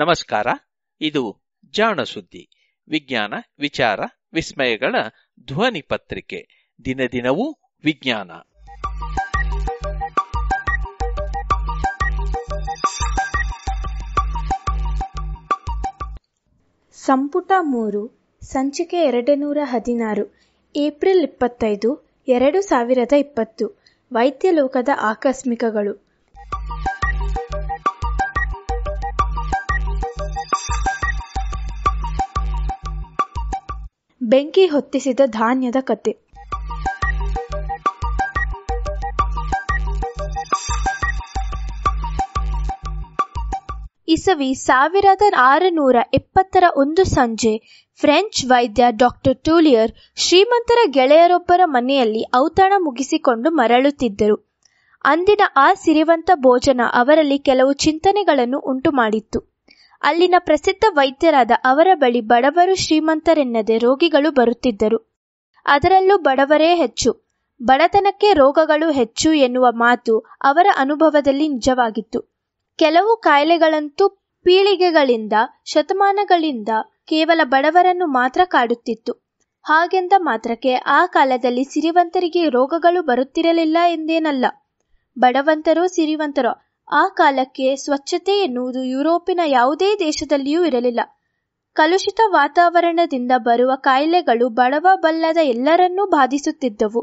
ನಮಸ್ಕಾರ ಇದು ಜಾಣ ಸುದ್ದಿ ವಿಜ್ಞಾನ ವಿಚಾರ ವಿಸ್ಮಯಗಳ ಧ್ವನಿ ಪತ್ರಿಕೆ ದಿನ ದಿನವೂ ವಿಜ್ಞಾನ ಸಂಪುಟ ಮೂರು ಸಂಚಿಕೆ ಎರಡು ನೂರ ಹದಿನಾರು ಏಪ್ರಿಲ್ ಇಪ್ಪತ್ತೈದು ಎರಡು ಸಾವಿರದ ಇಪ್ಪತ್ತು ಲೋಕದ ಆಕಸ್ಮಿಕಗಳು ಬೆಂಕಿ ಹೊತ್ತಿಸಿದ ಧಾನ್ಯದ ಕತೆ ಇಸವಿ ಸಾವಿರದ ಆರುನೂರ ಎಪ್ಪತ್ತರ ಒಂದು ಸಂಜೆ ಫ್ರೆಂಚ್ ವೈದ್ಯ ಡಾಕ್ಟರ್ ಟೂಲಿಯರ್ ಶ್ರೀಮಂತರ ಗೆಳೆಯರೊಬ್ಬರ ಮನೆಯಲ್ಲಿ ಔತಣ ಮುಗಿಸಿಕೊಂಡು ಮರಳುತ್ತಿದ್ದರು ಅಂದಿನ ಆ ಸಿರಿವಂತ ಭೋಜನ ಅವರಲ್ಲಿ ಕೆಲವು ಚಿಂತನೆಗಳನ್ನು ಉಂಟುಮಾಡಿತ್ತು ಅಲ್ಲಿನ ಪ್ರಸಿದ್ಧ ವೈದ್ಯರಾದ ಅವರ ಬಳಿ ಬಡವರು ಶ್ರೀಮಂತರೆನ್ನದೆ ರೋಗಿಗಳು ಬರುತ್ತಿದ್ದರು ಅದರಲ್ಲೂ ಬಡವರೇ ಹೆಚ್ಚು ಬಡತನಕ್ಕೆ ರೋಗಗಳು ಹೆಚ್ಚು ಎನ್ನುವ ಮಾತು ಅವರ ಅನುಭವದಲ್ಲಿ ನಿಜವಾಗಿತ್ತು ಕೆಲವು ಕಾಯಿಲೆಗಳಂತೂ ಪೀಳಿಗೆಗಳಿಂದ ಶತಮಾನಗಳಿಂದ ಕೇವಲ ಬಡವರನ್ನು ಮಾತ್ರ ಕಾಡುತ್ತಿತ್ತು ಹಾಗೆಂದ ಮಾತ್ರಕ್ಕೆ ಆ ಕಾಲದಲ್ಲಿ ಸಿರಿವಂತರಿಗೆ ರೋಗಗಳು ಬರುತ್ತಿರಲಿಲ್ಲ ಎಂದೇನಲ್ಲ ಬಡವಂತರೋ ಸಿರಿವಂತರೋ ಆ ಕಾಲಕ್ಕೆ ಸ್ವಚ್ಛತೆ ಎನ್ನುವುದು ಯುರೋಪಿನ ಯಾವುದೇ ದೇಶದಲ್ಲಿಯೂ ಇರಲಿಲ್ಲ. ಕಲುಷಿತ ವಾತಾವರಣದಿಂದ ಬರುವ ಕಾಯಿಲೆಗಳು ಬಡವಬಲ್ಲದ ಎಲ್ಲರನ್ನೂ ಬಾಧಿಸುತ್ತಿದ್ದವು.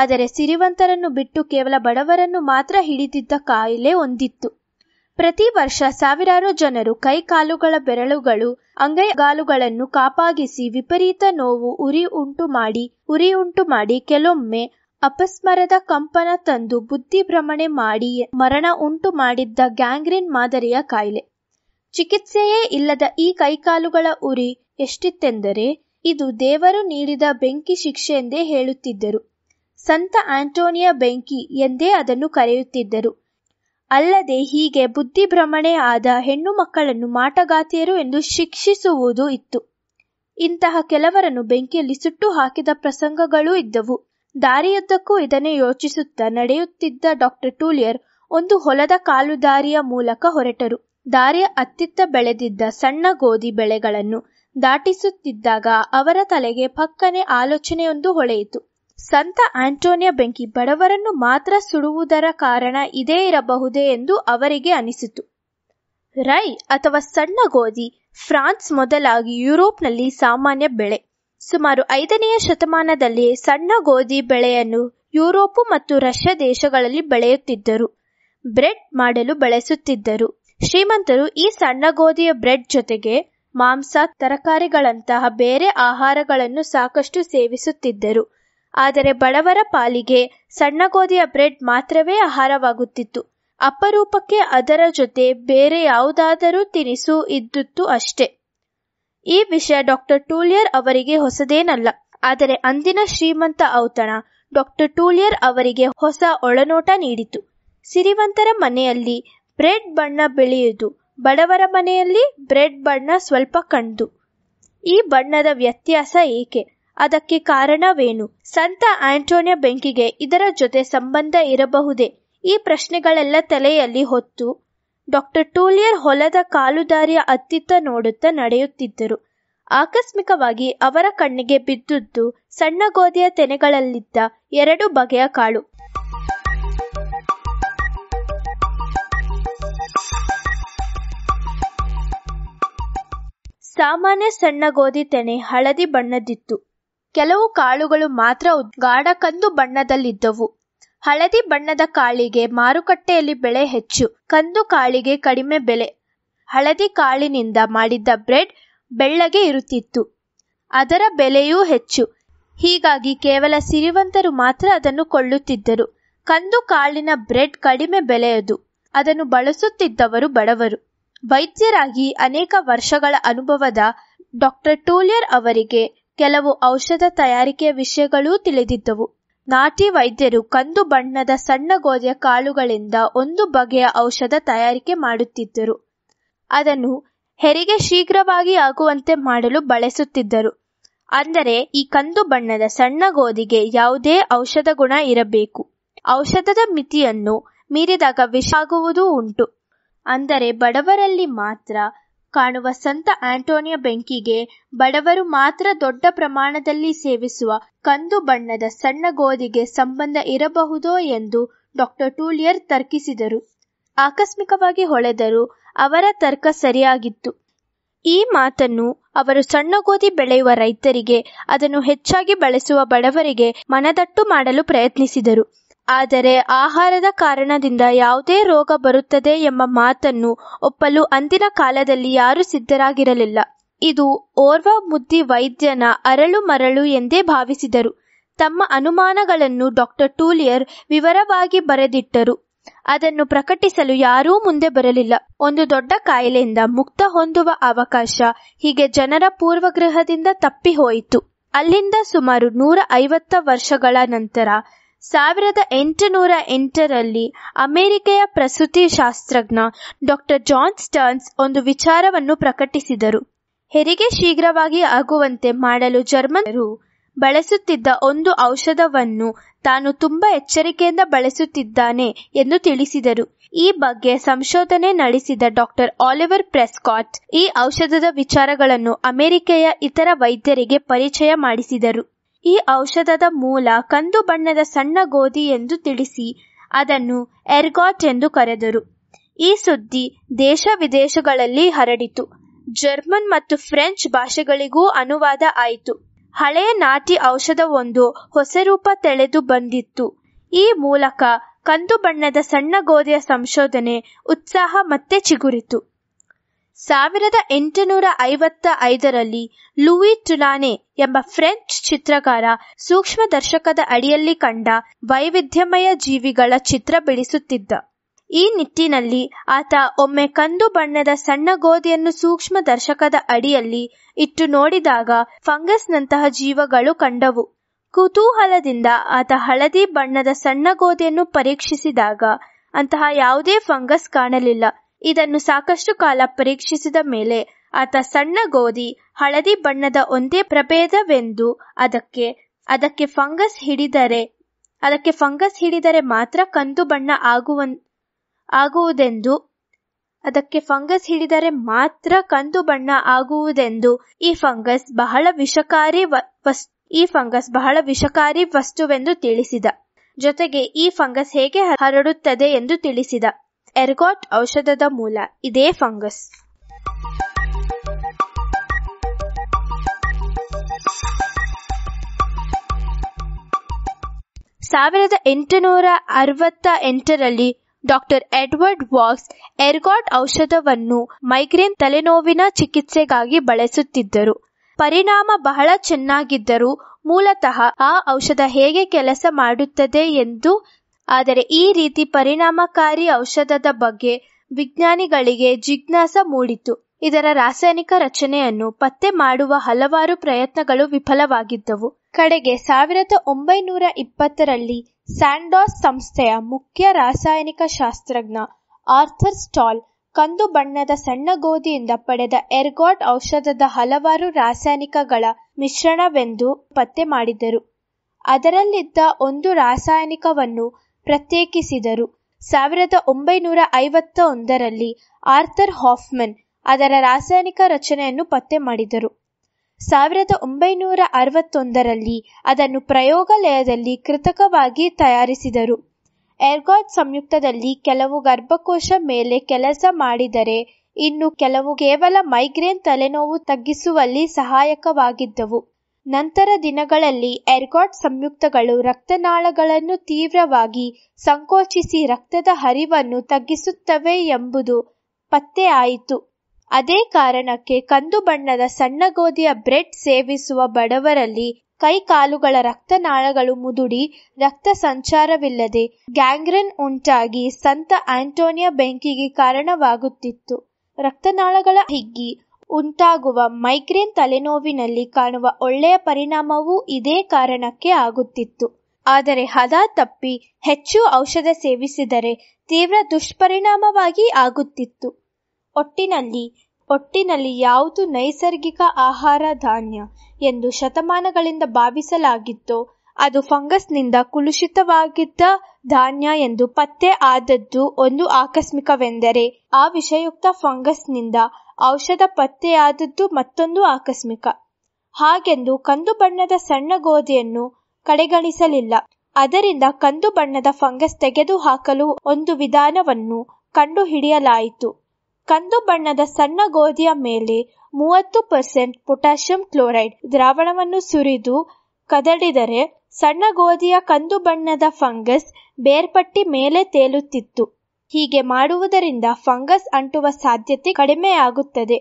ಆದರೆ ಸಿರಿವಂತರನ್ನು ಬಿಟ್ಟು ಕೇವಲ ಬಡವರನ್ನು ಮಾತ್ರ ಹಿಡಿದಿದ್ದ ಕಾಯಿಲೆ ಒಂದಿತ್ತು. ಪ್ರತಿ ವರ್ಷ ಸಾವಿರಾರು ಜನರು ಕೈ ಕಾಲುಗಳ ಬೆರಳುಗಳು, ಅಂಗೈಗಾಲುಗಳನ್ನು ಕಾಪಾಗಿಸಿ ವಿಪರೀತ ನೋವು ಉರಿ ಉರಿ ಉಂಟು ಮಾಡಿ ಉಂಟು ಮಾಡಿ ಕೆಲವೊಮ್ಮೆ ಅಪಸ್ಮರದ ಕಂಪನ ತಂದು ಬುದ್ಧಿಭ್ರಮಣೆ ಮಾಡಿ ಮರಣ ಉಂಟು ಮಾಡಿದ್ದ ಗ್ಯಾಂಗ್ರೀನ್ ಮಾದರಿಯ ಕಾಯಿಲೆ ಚಿಕಿತ್ಸೆಯೇ ಇಲ್ಲದ ಈ ಕೈಕಾಲುಗಳ ಉರಿ ಎಷ್ಟಿತ್ತೆಂದರೆ ಇದು ದೇವರು ನೀಡಿದ ಬೆಂಕಿ ಶಿಕ್ಷೆ ಎಂದೇ ಹೇಳುತ್ತಿದ್ದರು ಸಂತ ಆಂಟೋನಿಯ ಬೆಂಕಿ ಎಂದೇ ಅದನ್ನು ಕರೆಯುತ್ತಿದ್ದರು ಅಲ್ಲದೆ ಹೀಗೆ ಬುದ್ಧಿಭ್ರಮಣೆ ಆದ ಹೆಣ್ಣು ಮಕ್ಕಳನ್ನು ಮಾಟಗಾತಿಯರು ಎಂದು ಶಿಕ್ಷಿಸುವುದು ಇತ್ತು ಇಂತಹ ಕೆಲವರನ್ನು ಬೆಂಕಿಯಲ್ಲಿ ಸುಟ್ಟು ಹಾಕಿದ ಪ್ರಸಂಗಗಳೂ ಇದ್ದವು ದಾರಿಯುದ್ದಕ್ಕೂ ಇದನ್ನೇ ಯೋಚಿಸುತ್ತಾ ನಡೆಯುತ್ತಿದ್ದ ಡಾಕ್ಟರ್ ಟೂಲಿಯರ್ ಒಂದು ಹೊಲದ ಕಾಲು ದಾರಿಯ ಮೂಲಕ ಹೊರಟರು. ದಾರಿಯ ಅತ್ತಿತ್ತ ಬೆಳೆದಿದ್ದ ಸಣ್ಣ ಗೋಧಿ ಬೆಳೆಗಳನ್ನು ದಾಟಿಸುತ್ತಿದ್ದಾಗ ಅವರ ತಲೆಗೆ ಪಕ್ಕನೆ ಆಲೋಚನೆಯೊಂದು ಹೊಳೆಯಿತು. ಸಂತ ಆಂಟೋನಿಯ ಬೆಂಕಿ ಬಡವರನ್ನು ಮಾತ್ರ ಸುಡುವುದರ ಕಾರಣ ಇದೇ ಇರಬಹುದೇ ಎಂದು ಅವರಿಗೆ ಅನಿಸಿತು. ರೈ ಅಥವಾ ಸಣ್ಣ ಗೋಧಿ ಫ್ರಾನ್ಸ್ ಮೊದಲಾಗಿ ಯುರೋಪ್ನಲ್ಲಿ ಸಾಮಾನ್ಯ ಬೆಳೆ. ಸುಮಾರು ಐದನೆಯ ಶತಮಾನದಲ್ಲಿ ಸಣ್ಣ ಗೋಧಿ ಬೆಳೆಯನ್ನು ಯುರೋಪು ಮತ್ತು ರಷ್ಯಾ ದೇಶಗಳಲ್ಲಿ ಬೆಳೆಯುತ್ತಿದ್ದರು. ಬ್ರೆಡ್ ಮಾಡಲು ಬಳಸುತ್ತಿದ್ದರು. ಶ್ರೀಮಂತರು ಈ ಸಣ್ಣ ಗೋಧಿಯ ಬ್ರೆಡ್ ಜೊತೆಗೆ ಮಾಂಸ, ತರಕಾರಿಗಳಂತಹ ಬೇರೆ ಆಹಾರಗಳನ್ನು ಸಾಕಷ್ಟು ಸೇವಿಸುತ್ತಿದ್ದರು. ಆದರೆ ಬಡವರ ಪಾಲಿಗೆ ಸಣ್ಣ ಗೋಧಿಯ ಬ್ರೆಡ್ ಮಾತ್ರವೇ ಆಹಾರವಾಗುತ್ತಿತ್ತು. ಅಪರೂಪಕ್ಕೆ ಅದರ ಜೊತೆ ಬೇರೆ ಯಾವುದಾದರೂ ತಿನಿಸು ಇದ್ದುತ್ತು ಅಷ್ಟೇ. ಈ ವಿಷಯ ಡಾಕ್ಟರ್ ಟೂಲಿಯರ್ ಅವರಿಗೆ ಹೊಸದೇನಲ್ಲ ಆದರೆ ಅಂದಿನ ಶ್ರೀಮಂತ ಔತಣ ಡಾಕ್ಟರ್ ಟೂಲಿಯರ್ ಅವರಿಗೆ ಹೊಸ ಒಳನೋಟ ನೀಡಿತು ಸಿರಿವಂತರ ಮನೆಯಲ್ಲಿ ಬ್ರೆಡ್ ಬಣ್ಣ ಬೆಳೆಯುವುದು ಬಡವರ ಮನೆಯಲ್ಲಿ ಬ್ರೆಡ್ ಬಣ್ಣ ಸ್ವಲ್ಪ ಕಂಡು ಈ ಬಣ್ಣದ ವ್ಯತ್ಯಾಸ ಏಕೆ ಅದಕ್ಕೆ ಕಾರಣವೇನು ಸಂತ ಆಂಟೋನಿಯ ಬೆಂಕಿಗೆ ಇದರ ಜೊತೆ ಸಂಬಂಧ ಇರಬಹುದೇ ಈ ಪ್ರಶ್ನೆಗಳೆಲ್ಲ ತಲೆಯಲ್ಲಿ ಹೊತ್ತು ಡಾಕ್ಟರ್ ಟೂಲಿಯರ್ ಹೊಲದ ಕಾಲುದಾರಿಯ ಅತ್ತಿತ್ತ ನೋಡುತ್ತ ನಡೆಯುತ್ತಿದ್ದರು ಆಕಸ್ಮಿಕವಾಗಿ ಅವರ ಕಣ್ಣಿಗೆ ಬಿದ್ದುದ್ದು ಸಣ್ಣ ಗೋಧಿಯ ತೆನೆಗಳಲ್ಲಿದ್ದ ಎರಡು ಬಗೆಯ ಕಾಳು ಸಾಮಾನ್ಯ ಸಣ್ಣ ಗೋಧಿ ತೆನೆ ಹಳದಿ ಬಣ್ಣದಿತ್ತು ಕೆಲವು ಕಾಳುಗಳು ಮಾತ್ರ ಗಾಢ ಕಂದು ಬಣ್ಣದಲ್ಲಿದ್ದವು ಹಳದಿ ಬಣ್ಣದ ಕಾಳಿಗೆ ಮಾರುಕಟ್ಟೆಯಲ್ಲಿ ಬೆಲೆ ಹೆಚ್ಚು ಕಂದು ಕಾಳಿಗೆ ಕಡಿಮೆ ಬೆಲೆ ಹಳದಿ ಕಾಳಿನಿಂದ ಮಾಡಿದ್ದ ಬ್ರೆಡ್ ಬೆಳ್ಳಗೆ ಇರುತ್ತಿತ್ತು ಅದರ ಬೆಲೆಯೂ ಹೆಚ್ಚು ಹೀಗಾಗಿ ಕೇವಲ ಸಿರಿವಂತರು ಮಾತ್ರ ಅದನ್ನು ಕೊಳ್ಳುತ್ತಿದ್ದರು ಕಂದು ಕಾಳಿನ ಬ್ರೆಡ್ ಕಡಿಮೆ ಬೆಲೆಯದು ಅದನ್ನು ಬಳಸುತ್ತಿದ್ದವರು ಬಡವರು ವೈದ್ಯರಾಗಿ ಅನೇಕ ವರ್ಷಗಳ ಅನುಭವದ ಡಾಕ್ಟರ್ ಟೂಲಿಯರ್ ಅವರಿಗೆ ಕೆಲವು ಔಷಧ ತಯಾರಿಕೆಯ ವಿಷಯಗಳೂ ತಿಳಿದಿದ್ದವು ನಾಟಿ ವೈದ್ಯರು ಕಂದು ಬಣ್ಣದ ಸಣ್ಣ ಗೋಧಿಯ ಕಾಳುಗಳಿಂದ ಒಂದು ಬಗೆಯ ಔಷಧ ತಯಾರಿಕೆ ಮಾಡುತ್ತಿದ್ದರು ಅದನ್ನು ಹೆರಿಗೆ ಶೀಘ್ರವಾಗಿ ಆಗುವಂತೆ ಮಾಡಲು ಬಳಸುತ್ತಿದ್ದರು ಅಂದರೆ ಈ ಕಂದು ಬಣ್ಣದ ಸಣ್ಣ ಗೋಧಿಗೆ ಯಾವುದೇ ಔಷಧ ಗುಣ ಇರಬೇಕು ಔಷಧದ ಮಿತಿಯನ್ನು ಮೀರಿದಾಗ ವಿಷಾಗುವುದೂ ಉಂಟು ಅಂದರೆ ಬಡವರಲ್ಲಿ ಮಾತ್ರ ಕಾಣುವ ಸಂತ ಆಂಟೋನಿಯ ಬೆಂಕಿಗೆ ಬಡವರು ಮಾತ್ರ ದೊಡ್ಡ ಪ್ರಮಾಣದಲ್ಲಿ ಸೇವಿಸುವ ಕಂದು ಬಣ್ಣದ ಸಣ್ಣ ಗೋಧಿಗೆ ಸಂಬಂಧ ಇರಬಹುದೋ ಎಂದು ಡಾಕ್ಟರ್ ಟೂಲಿಯರ್ ತರ್ಕಿಸಿದರು ಆಕಸ್ಮಿಕವಾಗಿ ಹೊಳೆದರು ಅವರ ತರ್ಕ ಸರಿಯಾಗಿತ್ತು ಈ ಮಾತನ್ನು ಅವರು ಸಣ್ಣ ಗೋಧಿ ಬೆಳೆಯುವ ರೈತರಿಗೆ ಅದನ್ನು ಹೆಚ್ಚಾಗಿ ಬಳಸುವ ಬಡವರಿಗೆ ಮನದಟ್ಟು ಮಾಡಲು ಪ್ರಯತ್ನಿಸಿದರು ಆದರೆ ಆಹಾರದ ಕಾರಣದಿಂದ ಯಾವುದೇ ರೋಗ ಬರುತ್ತದೆ ಎಂಬ ಮಾತನ್ನು ಒಪ್ಪಲು ಅಂದಿನ ಕಾಲದಲ್ಲಿ ಯಾರೂ ಸಿದ್ಧರಾಗಿರಲಿಲ್ಲ ಇದು ಓರ್ವ ಮುದ್ದಿ ವೈದ್ಯನ ಅರಳು ಮರಳು ಎಂದೇ ಭಾವಿಸಿದರು ತಮ್ಮ ಅನುಮಾನಗಳನ್ನು ಡಾಕ್ಟರ್ ಟೂಲಿಯರ್ ವಿವರವಾಗಿ ಬರೆದಿಟ್ಟರು ಅದನ್ನು ಪ್ರಕಟಿಸಲು ಯಾರೂ ಮುಂದೆ ಬರಲಿಲ್ಲ ಒಂದು ದೊಡ್ಡ ಕಾಯಿಲೆಯಿಂದ ಮುಕ್ತ ಹೊಂದುವ ಅವಕಾಶ ಹೀಗೆ ಜನರ ಪೂರ್ವಗ್ರಹದಿಂದ ತಪ್ಪಿ ಹೋಯಿತು ಅಲ್ಲಿಂದ ಸುಮಾರು ನೂರ ಐವತ್ತ ವರ್ಷಗಳ ನಂತರ ಸಾವಿರದ ಎಂಟುನೂರ ಎಂಟರಲ್ಲಿ ಅಮೆರಿಕೆಯ ಪ್ರಸೂತಿ ಶಾಸ್ತ್ರಜ್ಞ ಡಾಕ್ಟರ್ ಜಾನ್ ಸ್ಟರ್ನ್ಸ್ ಒಂದು ವಿಚಾರವನ್ನು ಪ್ರಕಟಿಸಿದರು ಹೆರಿಗೆ ಶೀಘ್ರವಾಗಿ ಆಗುವಂತೆ ಮಾಡಲು ಜರ್ಮನ್ರು ಬಳಸುತ್ತಿದ್ದ ಒಂದು ಔಷಧವನ್ನು ತಾನು ತುಂಬಾ ಎಚ್ಚರಿಕೆಯಿಂದ ಬಳಸುತ್ತಿದ್ದಾನೆ ಎಂದು ತಿಳಿಸಿದರು ಈ ಬಗ್ಗೆ ಸಂಶೋಧನೆ ನಡೆಸಿದ ಡಾಕ್ಟರ್ ಆಲಿವರ್ ಪ್ರೆಸ್ಕಾಟ್ ಈ ಔಷಧದ ವಿಚಾರಗಳನ್ನು ಅಮೆರಿಕೆಯ ಇತರ ವೈದ್ಯರಿಗೆ ಪರಿಚಯ ಮಾಡಿಸಿದರು ಈ ಔಷಧದ ಮೂಲ ಕಂದು ಬಣ್ಣದ ಸಣ್ಣ ಗೋಧಿ ಎಂದು ತಿಳಿಸಿ ಅದನ್ನು ಎರ್ಗಾಟ್ ಎಂದು ಕರೆದರು ಈ ಸುದ್ದಿ ದೇಶ ವಿದೇಶಗಳಲ್ಲಿ ಹರಡಿತು ಜರ್ಮನ್ ಮತ್ತು ಫ್ರೆಂಚ್ ಭಾಷೆಗಳಿಗೂ ಅನುವಾದ ಆಯಿತು ಹಳೆಯ ನಾಟಿ ಔಷಧವೊಂದು ಹೊಸ ರೂಪ ತೆಳೆದು ಬಂದಿತ್ತು ಈ ಮೂಲಕ ಕಂದು ಬಣ್ಣದ ಸಣ್ಣ ಗೋಧಿಯ ಸಂಶೋಧನೆ ಉತ್ಸಾಹ ಮತ್ತೆ ಚಿಗುರಿತು ಸಾವಿರದ ಎಂಟುನೂರ ಐವತ್ತ ಐದರಲ್ಲಿ ಲೂಯಿ ಟುಲಾನೆ ಎಂಬ ಫ್ರೆಂಚ್ ಚಿತ್ರಕಾರ ಸೂಕ್ಷ್ಮ ದರ್ಶಕದ ಅಡಿಯಲ್ಲಿ ಕಂಡ ವೈವಿಧ್ಯಮಯ ಜೀವಿಗಳ ಚಿತ್ರ ಬಿಡಿಸುತ್ತಿದ್ದ. ಈ ನಿಟ್ಟಿನಲ್ಲಿ ಆತ ಒಮ್ಮೆ ಕಂದು ಬಣ್ಣದ ಸಣ್ಣ ಗೋಧಿಯನ್ನು ಸೂಕ್ಷ್ಮ ದರ್ಶಕದ ಅಡಿಯಲ್ಲಿ ಇಟ್ಟು ನೋಡಿದಾಗ ಫಂಗಸ್ನಂತಹ ಜೀವಗಳು ಕಂಡವು. ಕುತೂಹಲದಿಂದ ಆತ ಹಳದಿ ಬಣ್ಣದ ಸಣ್ಣ ಗೋಧಿಯನ್ನು ಪರೀಕ್ಷಿಸಿದಾಗ ಅಂತಹ ಯಾವುದೇ ಫಂಗಸ್ ಕಾಣಲಿಲ್ಲ. ಇದನ್ನು ಸಾಕಷ್ಟು ಕಾಲ ಪರೀಕ್ಷಿಸಿದ ಮೇಲೆ ಆತ ಸಣ್ಣ ಗೋಧಿ ಹಳದಿ ಬಣ್ಣದ ಒಂದೇ ಪ್ರಭೇದವೆಂದು ಅದಕ್ಕೆ ಅದಕ್ಕೆ ಫಂಗಸ್ ಹಿಡಿದರೆ ಅದಕ್ಕೆ ಫಂಗಸ್ ಹಿಡಿದರೆ ಮಾತ್ರ ಕಂದು ಬಣ್ಣ ಆಗುವ ಆಗುವುದೆಂದು ಅದಕ್ಕೆ ಫಂಗಸ್ ಹಿಡಿದರೆ ಮಾತ್ರ ಕಂದು ಬಣ್ಣ ಆಗುವುದೆಂದು ಈ ಫಂಗಸ್ ಬಹಳ ವಿಷಕಾರಿ ಈ ಫಂಗಸ್ ಬಹಳ ವಿಷಕಾರಿ ವಸ್ತುವೆಂದು ತಿಳಿಸಿದ ಜೊತೆಗೆ ಈ ಫಂಗಸ್ ಹೇಗೆ ಹರಡುತ್ತದೆ ಎಂದು ತಿಳಿಸಿದ ಎರ್ಗಾಟ್ ಔಷಧದ ಮೂಲ ಇದೇ ಫಂಗಸ್ ಸಾವಿರದ ಎಂಟುನೂರ ಅರವತ್ತ ಎಂಟರಲ್ಲಿ ಡಾಕ್ಟರ್ ಎಡ್ವರ್ಡ್ ವಾಕ್ಸ್ ಎರ್ಗಾಟ್ ಔಷಧವನ್ನು ಮೈಗ್ರೇನ್ ತಲೆನೋವಿನ ಚಿಕಿತ್ಸೆಗಾಗಿ ಬಳಸುತ್ತಿದ್ದರು ಪರಿಣಾಮ ಬಹಳ ಚೆನ್ನಾಗಿದ್ದರೂ ಮೂಲತಃ ಆ ಔಷಧ ಹೇಗೆ ಕೆಲಸ ಮಾಡುತ್ತದೆ ಎಂದು ಆದರೆ ಈ ರೀತಿ ಪರಿಣಾಮಕಾರಿ ಔಷಧದ ಬಗ್ಗೆ ವಿಜ್ಞಾನಿಗಳಿಗೆ ಜಿಜ್ಞಾಸ ಮೂಡಿತು ಇದರ ರಾಸಾಯನಿಕ ರಚನೆಯನ್ನು ಪತ್ತೆ ಮಾಡುವ ಹಲವಾರು ಪ್ರಯತ್ನಗಳು ವಿಫಲವಾಗಿದ್ದವು ಕಡೆಗೆ ಸಾವಿರದ ಒಂಬೈನೂರ ಇಪ್ಪತ್ತರಲ್ಲಿ ಸ್ಯಾಂಡೋಸ್ ಸಂಸ್ಥೆಯ ಮುಖ್ಯ ರಾಸಾಯನಿಕ ಶಾಸ್ತ್ರಜ್ಞ ಆರ್ಥರ್ ಸ್ಟಾಲ್ ಕಂದು ಬಣ್ಣದ ಸಣ್ಣ ಗೋಧಿಯಿಂದ ಪಡೆದ ಎರ್ಗಾಟ್ ಔಷಧದ ಹಲವಾರು ರಾಸಾಯನಿಕಗಳ ಮಿಶ್ರಣವೆಂದು ಪತ್ತೆ ಮಾಡಿದರು ಅದರಲ್ಲಿದ್ದ ಒಂದು ರಾಸಾಯನಿಕವನ್ನು ಪ್ರತ್ಯೇಕಿಸಿದರು ಸಾವಿರದ ಒಂಬೈನೂರ ಐವತ್ತ ಒಂದರಲ್ಲಿ ಆರ್ಥರ್ ಹಾಫ್ಮನ್ ಅದರ ರಾಸಾಯನಿಕ ರಚನೆಯನ್ನು ಪತ್ತೆ ಮಾಡಿದರು ಸಾವಿರದ ಒಂಬೈನೂರ ಅರವತ್ತೊಂದರಲ್ಲಿ ಅದನ್ನು ಪ್ರಯೋಗಾಲಯದಲ್ಲಿ ಕೃತಕವಾಗಿ ತಯಾರಿಸಿದರು ಎರ್ಗಾಟ್ ಸಂಯುಕ್ತದಲ್ಲಿ ಕೆಲವು ಗರ್ಭಕೋಶ ಮೇಲೆ ಕೆಲಸ ಮಾಡಿದರೆ ಇನ್ನು ಕೆಲವು ಕೇವಲ ಮೈಗ್ರೇನ್ ತಲೆನೋವು ತಗ್ಗಿಸುವಲ್ಲಿ ಸಹಾಯಕವಾಗಿದ್ದವು ನಂತರ ದಿನಗಳಲ್ಲಿ ಎರ್ಗಾಟ್ ಸಂಯುಕ್ತಗಳು ರಕ್ತನಾಳಗಳನ್ನು ತೀವ್ರವಾಗಿ ಸಂಕೋಚಿಸಿ ರಕ್ತದ ಹರಿವನ್ನು ತಗ್ಗಿಸುತ್ತವೆ ಎಂಬುದು ಪತ್ತೆಯಾಯಿತು ಅದೇ ಕಾರಣಕ್ಕೆ ಕಂದು ಬಣ್ಣದ ಸಣ್ಣ ಗೋಧಿಯ ಬ್ರೆಡ್ ಸೇವಿಸುವ ಬಡವರಲ್ಲಿ ಕೈಕಾಲುಗಳ ರಕ್ತನಾಳಗಳು ಮುದುಡಿ ರಕ್ತ ಸಂಚಾರವಿಲ್ಲದೆ ಗ್ಯಾಂಗ್ರೆನ್ ಉಂಟಾಗಿ ಸಂತ ಆಂಟೋನಿಯಾ ಬೆಂಕಿಗೆ ಕಾರಣವಾಗುತ್ತಿತ್ತು ರಕ್ತನಾಳಗಳ ಹಿಗ್ಗಿ ಉಂಟಾಗುವ ಮೈಗ್ರೇನ್ ತಲೆನೋವಿನಲ್ಲಿ ಕಾಣುವ ಒಳ್ಳೆಯ ಪರಿಣಾಮವೂ ಇದೇ ಕಾರಣಕ್ಕೆ ಆಗುತ್ತಿತ್ತು. ಆದರೆ ಹದ ತಪ್ಪಿ ಹೆಚ್ಚು ಔಷಧ ಸೇವಿಸಿದರೆ ತೀವ್ರ ದುಷ್ಪರಿಣಾಮವಾಗಿ ಆಗುತ್ತಿತ್ತು. ಒಟ್ಟಿನಲ್ಲಿ ಒಟ್ಟಿನಲ್ಲಿ ಯಾವುದು ನೈಸರ್ಗಿಕ ಆಹಾರ ಧಾನ್ಯ ಎಂದು ಶತಮಾನಗಳಿಂದ ಭಾವಿಸಲಾಗಿತ್ತು ಅದು ಫಂಗಸ್ನಿಂದ ಕುಲುಷಿತವಾಗಿದ್ದ ಧಾನ್ಯ ಎಂದು ಪತ್ತೆ ಆದದ್ದು ಒಂದು ಆಕಸ್ಮಿಕವೆಂದರೆ ಆ ವಿಷಯುಕ್ತ ಫಂಗಸ್ನಿಂದ ಔಷಧ ಪತ್ತೆಯಾದದ್ದು ಮತ್ತೊಂದು ಆಕಸ್ಮಿಕ ಹಾಗೆಂದು ಕಂದು ಬಣ್ಣದ ಸಣ್ಣ ಗೋಧಿಯನ್ನು ಕಡೆಗಣಿಸಲಿಲ್ಲ ಅದರಿಂದ ಕಂದು ಬಣ್ಣದ ಫಂಗಸ್ ತೆಗೆದು ಹಾಕಲು ಒಂದು ವಿಧಾನವನ್ನು ಕಂಡುಹಿಡಿಯಲಾಯಿತು ಕಂದು ಬಣ್ಣದ ಸಣ್ಣ ಗೋಧಿಯ ಮೇಲೆ ಮೂವತ್ತು ಪರ್ಸೆಂಟ್ ಪೊಟ್ಯಾಸಿಯಂ ಕ್ಲೋರೈಡ್ ದ್ರಾವಣವನ್ನು ಸುರಿದು ಕದಡಿದರೆ ಸಣ್ಣ ಗೋಧಿಯ ಕಂದು ಬಣ್ಣದ ಫಂಗಸ್ ಬೇರ್ಪಟ್ಟಿ ಮೇಲೆ ತೇಲುತ್ತಿತ್ತು ಹೀಗೆ ಮಾಡುವುದರಿಂದ ಫಂಗಸ್ ಅಂಟುವ ಸಾಧ್ಯತೆ ಕಡಿಮೆಯಾಗುತ್ತದೆ.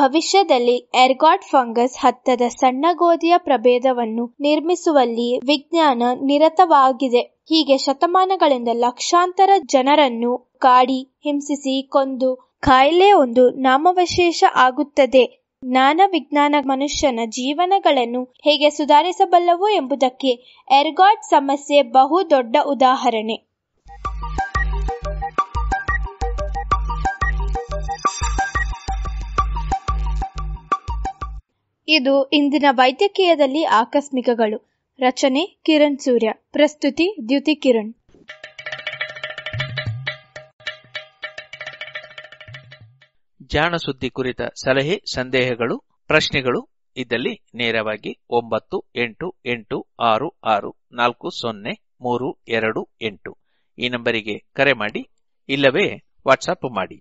ಭವಿಷ್ಯದಲ್ಲಿ ಎರ್ಗಾಟ್ ಫಂಗಸ್ ಹತ್ತದ ಸಣ್ಣ ಗೋಧಿಯ ಪ್ರಭೇದವನ್ನು ನಿರ್ಮಿಸುವಲ್ಲಿ ವಿಜ್ಞಾನ ನಿರತವಾಗಿದೆ. ಹೀಗೆ ಶತಮಾನಗಳಿಂದ ಲಕ್ಷಾಂತರ ಜನರನ್ನು ಕಾಡಿ, ಹಿಂಸಿಸಿ ಕೊಂದು ಕಾಯಿಲೆ ಒಂದು ನಾಮವಶೇಷ ಆಗುತ್ತದೆ. ಜ್ಞಾನ ವಿಜ್ಞಾನ ಮನುಷ್ಯನ ಜೀವನಗಳನ್ನು ಹೇಗೆ ಸುಧಾರಿಸಬಲ್ಲವು ಎಂಬುದಕ್ಕೆ ಎರ್ಗಾಟ್ ಸಮಸ್ಯೆ ಬಹು ದೊಡ್ಡ ಉದಾಹರಣೆ. ಇದು ಇಂದಿನ ವೈದ್ಯಕೀಯದಲ್ಲಿ ಆಕಸ್ಮಿಕಗಳು ರಚನೆ ಕಿರಣ್ ಸೂರ್ಯ ಪ್ರಸ್ತುತಿ ದ್ಯುತಿ ಕಿರಣ್ ಜಾಣ ಸುದ್ದಿ ಕುರಿತ ಸಲಹೆ ಸಂದೇಹಗಳು ಪ್ರಶ್ನೆಗಳು ಇದ್ದಲ್ಲಿ ನೇರವಾಗಿ ಒಂಬತ್ತು ಎಂಟು ಎಂಟು ಆರು ಆರು ನಾಲ್ಕು ಸೊನ್ನೆ ಮೂರು ಎರಡು ಎಂಟು ಈ ನಂಬರಿಗೆ ಕರೆ ಮಾಡಿ ಇಲ್ಲವೇ ವಾಟ್ಸಪ್ ಮಾಡಿ